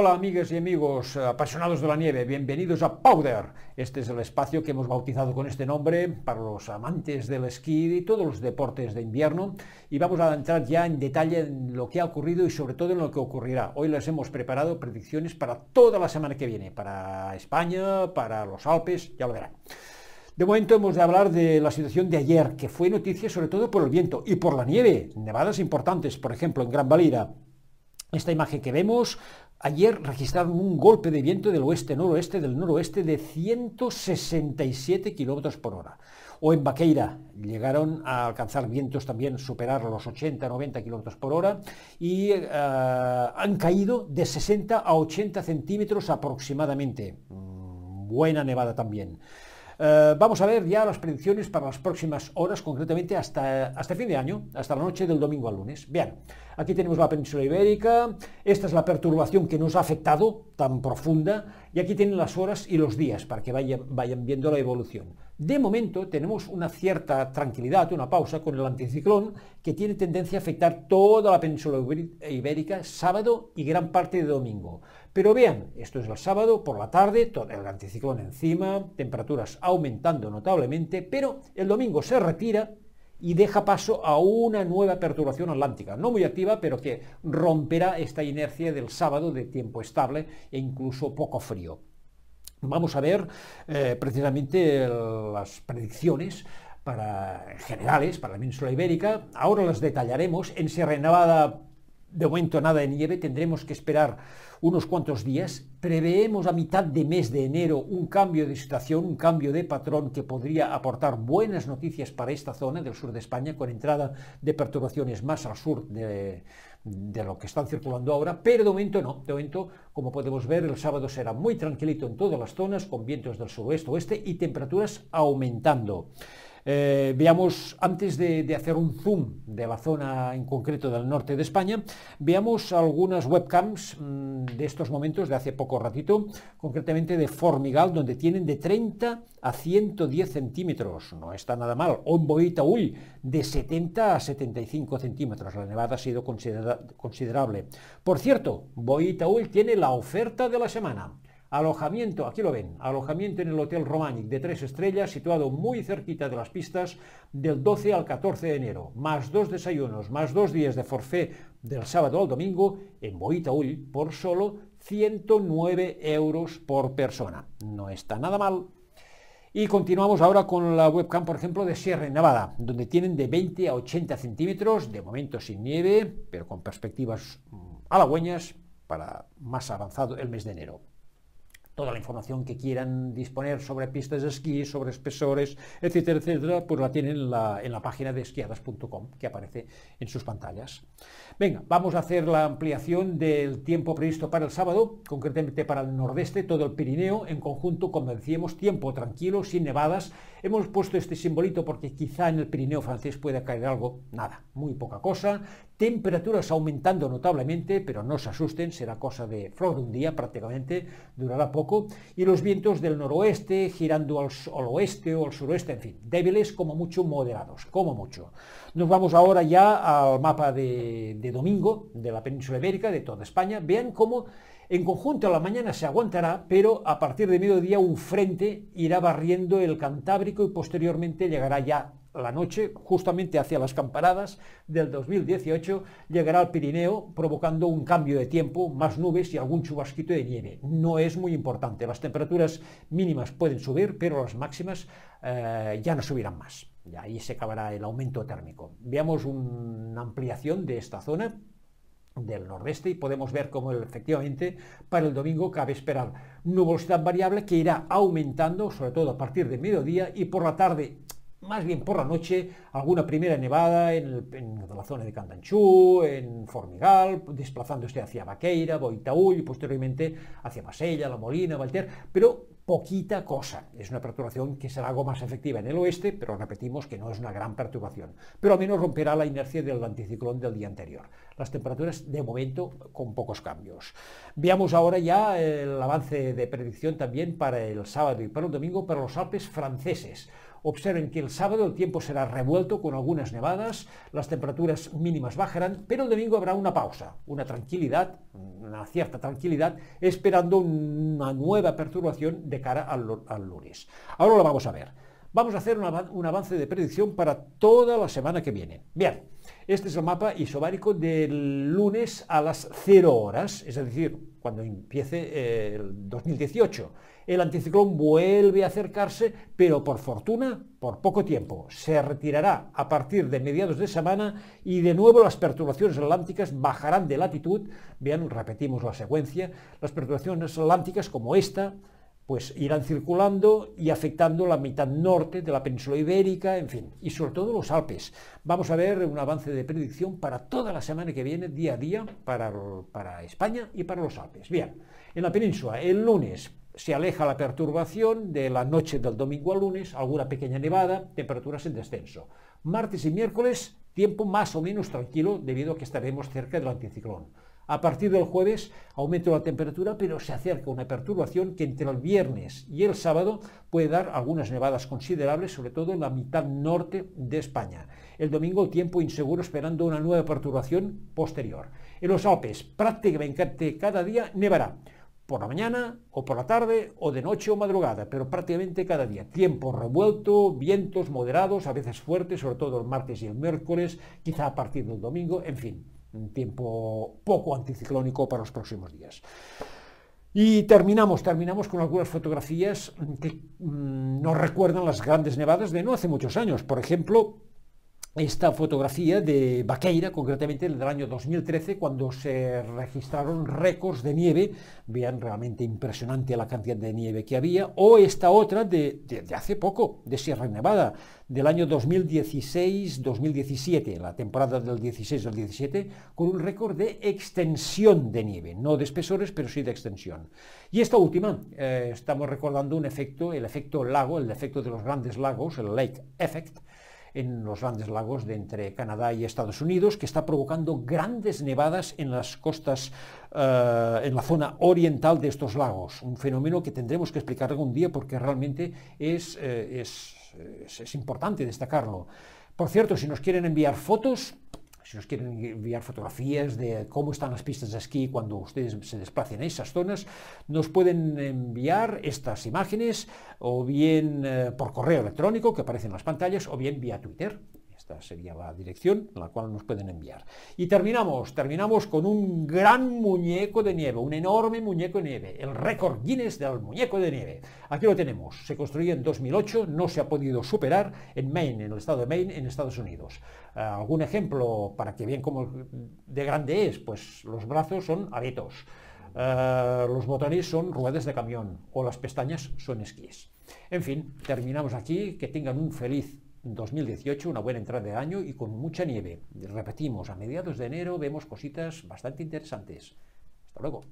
Hola amigas y amigos eh, apasionados de la nieve, bienvenidos a Powder. Este es el espacio que hemos bautizado con este nombre para los amantes del esquí y todos los deportes de invierno y vamos a entrar ya en detalle en lo que ha ocurrido y sobre todo en lo que ocurrirá. Hoy les hemos preparado predicciones para toda la semana que viene, para España, para los Alpes, ya lo verán. De momento hemos de hablar de la situación de ayer, que fue noticia sobre todo por el viento y por la nieve, nevadas importantes, por ejemplo en Gran Valira, esta imagen que vemos, ayer registraron un golpe de viento del oeste-noroeste del noroeste de 167 kilómetros por hora. O en Baqueira llegaron a alcanzar vientos también, superar los 80-90 kilómetros por hora y eh, han caído de 60 a 80 centímetros aproximadamente. Mm, buena nevada también. Eh, vamos a ver ya las predicciones para las próximas horas, concretamente hasta, hasta fin de año, hasta la noche del domingo al lunes. Bien, aquí tenemos la península ibérica, esta es la perturbación que nos ha afectado tan profunda, y aquí tienen las horas y los días para que vayan viendo la evolución. De momento tenemos una cierta tranquilidad, una pausa con el anticiclón que tiene tendencia a afectar toda la península ibérica sábado y gran parte de domingo. Pero vean, esto es el sábado por la tarde, todo el anticiclón encima, temperaturas aumentando notablemente, pero el domingo se retira y deja paso a una nueva perturbación atlántica, no muy activa, pero que romperá esta inercia del sábado de tiempo estable e incluso poco frío vamos a ver eh, precisamente las predicciones para, generales para la península ibérica. Ahora las detallaremos. En Sierra de momento nada de nieve, tendremos que esperar unos cuantos días. Preveemos a mitad de mes de enero un cambio de situación, un cambio de patrón que podría aportar buenas noticias para esta zona del sur de España, con entrada de perturbaciones más al sur de de lo que están circulando ahora, pero de momento no. De momento, como podemos ver, el sábado será muy tranquilito en todas las zonas, con vientos del suroeste-oeste y temperaturas aumentando. Eh, veamos, antes de, hacer un zoom de la zona en concreto del norte de España, veamos algunas webcams mm, de estos momentos, de hace poco ratito, concretamente de Formigal, donde tienen de 30 a 110 centímetros, no está nada mal, o en Boitaúl, de 70 a 75 centímetros, la nevada ha sido considerable. Por cierto, Boitaúl tiene la oferta de la semana. Alojamiento, aquí lo ven, alojamiento en el Hotel Románic de tres estrellas, situado muy cerquita de las pistas, del 12 al 14 de enero, más dos desayunos, más dos días de forfait del sábado al domingo en Boitaúl por solo 109 euros por persona. No está nada mal. Y continuamos ahora con la webcam, por ejemplo, de Sierra Nevada, donde tienen de 20 a 80 centímetros, de momento sin nieve, pero con perspectivas mm, halagüeñas para más avanzado el mes de enero toda la información que quieran disponer sobre pistas de esquí, sobre espesores, etcétera, etcétera, pues la tienen en la, en la página de esquiadas.com que aparece en sus pantallas. Venga, vamos a hacer la ampliación del tiempo previsto para el sábado, concretamente para el nordeste, todo el Pirineo, en conjunto, como decíamos, tiempo tranquilo, sin nevadas. Hemos puesto este simbolito porque quizá en el Pirineo francés pueda caer algo, nada, muy poca cosa. Temperaturas aumentando notablemente, pero no se asusten, será cosa de flor de un día prácticamente, durará poco y los vientos del noroeste girando al, oeste o al suroeste, en fin, débiles como mucho moderados, como mucho. Nos vamos ahora ya al mapa de, de domingo de la península ibérica, de toda España. Vean cómo en conjunto a la mañana se aguantará, pero a partir de mediodía un frente irá barriendo el Cantábrico y posteriormente llegará ya la noche, justamente hacia las campanadas del 2018, llegará al Pirineo provocando un cambio de tiempo, más nubes y algún chubasquito de nieve. No es muy importante. Las temperaturas mínimas pueden subir, pero las máximas eh, ya no subirán más. Y ahí se acabará el aumento térmico. Veamos una ampliación de esta zona del nordeste y podemos ver cómo efectivamente para el domingo cabe esperar nubosidad variable que irá aumentando, sobre todo a partir de mediodía y por la tarde más bien por la noche, alguna primera nevada en, la zona de Candanchú, en Formigal, desplazándose hacia Baqueira, Boitaúl y posteriormente hacia Masella, La Molina, Valter, pero poquita cosa. Es una perturbación que será algo más efectiva en el oeste, pero repetimos que no es una gran perturbación. Pero al menos romperá la inercia del anticiclón del día anterior. Las temperaturas de momento con pocos cambios. Veamos ahora ya el avance de predicción también para el sábado y para el domingo para los Alpes franceses. Observen que el sábado el tiempo será revuelto con algunas nevadas, las temperaturas mínimas bajarán, pero el domingo habrá una pausa, una tranquilidad, una cierta tranquilidad, esperando una nueva perturbación de cara al, al lunes. Ahora lo vamos a ver. Vamos a hacer un, avance de predicción para toda la semana que viene. Bien, este es el mapa isobárico del lunes a las 0 horas, es decir, cuando empiece eh, el 2018. El anticiclón vuelve a acercarse, pero por fortuna, por poco tiempo. Se retirará a partir de mediados de semana y de nuevo las perturbaciones atlánticas bajarán de latitud. Vean, repetimos la secuencia. Las perturbaciones atlánticas como esta pues irán circulando y afectando la mitad norte de la península ibérica, en fin, y sobre todo los Alpes. Vamos a ver un avance de predicción para toda la semana que viene, día a día, para, para España y para los Alpes. Bien, en la península, el lunes se aleja la perturbación de la noche del domingo al lunes, alguna pequeña nevada, temperaturas en descenso. Martes y miércoles, tiempo más o menos tranquilo debido a que estaremos cerca del anticiclón. A partir del jueves aumenta la temperatura, pero se acerca una perturbación que entre el viernes y el sábado puede dar algunas nevadas considerables, sobre todo en la mitad norte de España. El domingo tiempo inseguro esperando una nueva perturbación posterior. En los Alpes prácticamente cada día nevará por la mañana o por la tarde o de noche o madrugada, pero prácticamente cada día. Tiempo revuelto, vientos moderados, a veces fuertes, sobre todo el martes y el miércoles, quizá a partir del domingo, en fin un tiempo poco anticiclónico para los próximos días. Y terminamos, terminamos con algunas fotografías que mm, nos recuerdan las grandes nevadas de no hace muchos años. Por ejemplo, esta fotografía de Baqueira, concretamente del año 2013, cuando se registraron récords de nieve, vean realmente impresionante la cantidad de nieve que había, o esta otra de, hace poco, de Sierra Nevada, del año 2016-2017, la temporada del 16 al 17, con un récord de extensión de nieve, no de espesores, pero sí de extensión. Y esta última, eh, estamos recordando un efecto, el efecto lago, el efecto de los grandes lagos, el lake effect, en los grandes lagos de entre Canadá y Estados Unidos, que está provocando grandes nevadas en las costas, eh, en la zona oriental de estos lagos. Un fenómeno que tendremos que explicar algún día porque realmente es, eh, es importante destacarlo. Por cierto, si nos quieren enviar fotos, si nos quieren enviar fotografías de cómo están las pistas de esquí cuando ustedes se desplacen a esas zonas, nos pueden enviar estas imágenes o bien eh, por correo electrónico que aparece en las pantallas o bien vía Twitter sería la dirección en la cual nos pueden enviar. Y terminamos, terminamos con un gran muñeco de nieve, un enorme muñeco de nieve, el récord Guinness del muñeco de nieve. Aquí lo tenemos, se construyó en 2008, no se ha podido superar en Maine, en el estado de Maine, en Estados Unidos. Eh, ¿Algún ejemplo para que vean cómo de grande es? Pues los brazos son abetos. Eh, los botones son ruedas de camión o las pestañas son esquís. En fin, terminamos aquí. Que tengan un feliz 2018, una buena entrada de año y con mucha nieve. Repetimos, a mediados de enero vemos cositas bastante interesantes. Hasta luego.